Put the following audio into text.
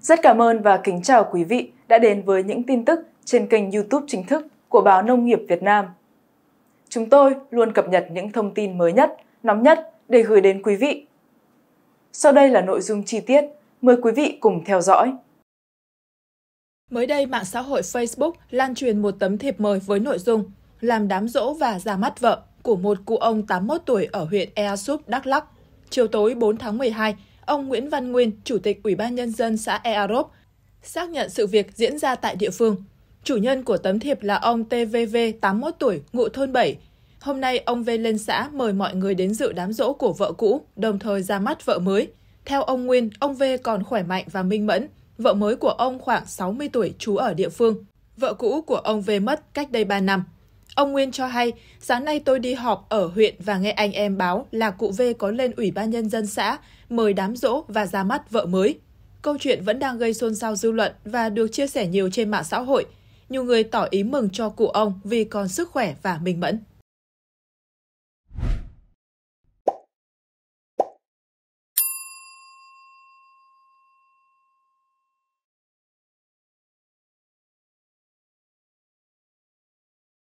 Rất cảm ơn và kính chào quý vị đã đến với những tin tức trên kênh YouTube chính thức của báo Nông nghiệp Việt Nam. Chúng tôi luôn cập nhật những thông tin mới nhất, nóng nhất để gửi đến quý vị. Sau đây là nội dung chi tiết, mời quý vị cùng theo dõi. Mới đây, mạng xã hội Facebook lan truyền một tấm thiệp mời với nội dung làm đám rỗ và ra mắt vợ của một cụ ông 81 tuổi ở huyện Ea Súp, Đắk Lắk. Chiều tối 4 tháng 12, ông Nguyễn Văn Nguyên, Chủ tịch Ủy ban Nhân dân xã Earop, xác nhận sự việc diễn ra tại địa phương. Chủ nhân của tấm thiệp là ông TVV, 81 tuổi, ngụ thôn 7. Hôm nay, ông V lên xã mời mọi người đến dự đám rỗ của vợ cũ, đồng thời ra mắt vợ mới. Theo ông Nguyên, ông V còn khỏe mạnh và minh mẫn. Vợ mới của ông khoảng 60 tuổi trú ở địa phương. Vợ cũ của ông V mất cách đây 3 năm. Ông Nguyên cho hay, sáng nay tôi đi họp ở huyện và nghe anh em báo là cụ V có lên Ủy ban Nhân dân xã, mời đám rỗ và ra mắt vợ mới. Câu chuyện vẫn đang gây xôn xao dư luận và được chia sẻ nhiều trên mạng xã hội. Nhiều người tỏ ý mừng cho cụ ông vì còn sức khỏe và minh mẫn.